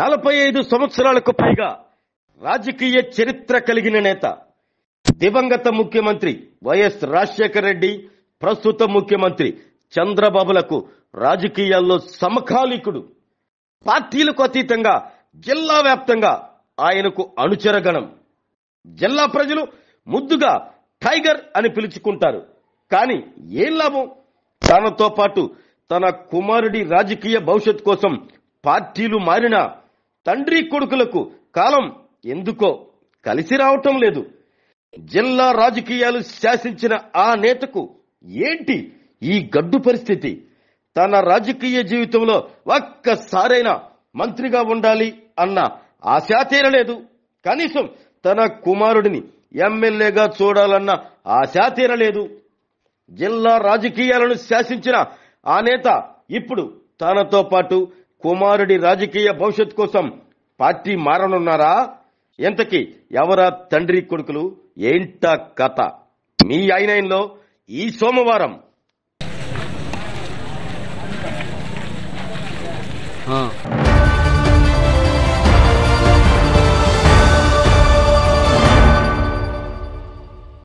నలభై ఐదు సంవత్సరాలకు పైగా రాజకీయ చరిత్ర కలిగిన నేత దివంగత ముఖ్యమంత్రి వైఎస్ రాజశేఖర రెడ్డి ప్రస్తుత ముఖ్యమంత్రి చంద్రబాబులకు రాజకీయాల్లో సమకాలీకుడు పార్టీలకు అతీతంగా జిల్లా వ్యాప్తంగా ఆయనకు అనుచరగణం జిల్లా ప్రజలు ముద్దుగా టైగర్ అని పిలుచుకుంటారు కానీ ఏం లాభం తనతో పాటు తన కుమారుడి రాజకీయ భవిష్యత్ కోసం పార్టీలు మారినా తండ్రి కొడుకులకు కాలం ఎందుకో కలిసి రావటం లేదు జిల్లా రాజకీయాలు శాసించిన ఆ నేతకు ఏంటి ఈ గడ్డు పరిస్థితి తన రాజకీయ జీవితంలో ఒక్కసారైనా మంత్రిగా ఉండాలి అన్న ఆశ తీరలేదు కనీసం తన కుమారుడిని ఎమ్మెల్యేగా చూడాలన్న ఆశ తీరలేదు జిల్లా రాజకీయాలను శాసించిన ఆ నేత ఇప్పుడు తనతో పాటు కుమారుడి రాజకీయ భవిష్యత్ కోసం పార్టీ మారనున్నారా ఎంతకి ఎవరా తండ్రి కొడుకులు ఏంటా కథ మీ ఆయనలో ఈ సోమవారం